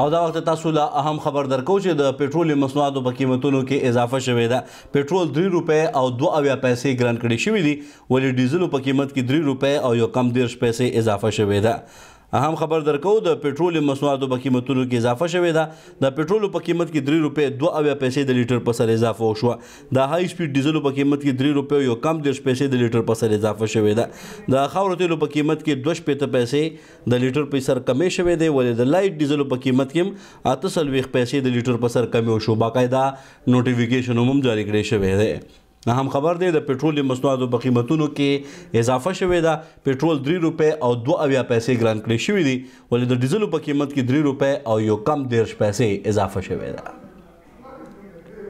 او دا وخت تاسو لا اهم خبر درکو چې د پېټرولیم مسنوادو په قیمتونو کې اضافه شوې ده پېټرول 3 روپې او 2 اویا پیسې ګران کړي شوې دي ولې ډیزل په قیمت کې 3 روپې او یو کم 10 پیسې اضافه شوې ده هم خبر درکو د پېټرول مسنوادو په قیمتونو کې اضافه شوې ده د پېټرول په قیمت کې 3 روپې 2 اویا پیسې د لیټر په سر اضافه وشوه د های سپیډ ډیزل په قیمت کې 3 روپې یو کم د پیسې د لیټر په سر اضافه شوې ده د خاورو تیلو په قیمت کې 2 پیته پیسې د لیټر په سر کمې شوې ده ولې د لایټ ډیزل په قیمت کې 8 سلويخ پیسې د لیټر په سر کمې شو باقاعده نوټیفیکیشن هم جاری کړی شوی دی نه هم خبر دی د پېټرول مسنوادو په قیمتونو کې اضافه شوې ده پېټرول 3 روپې او 2 اویا پیسې ګران کړې شوې دي ولې د ډیزل په قیمت کې 3 روپې او یو کم 10 پیسې اضافه شوې ده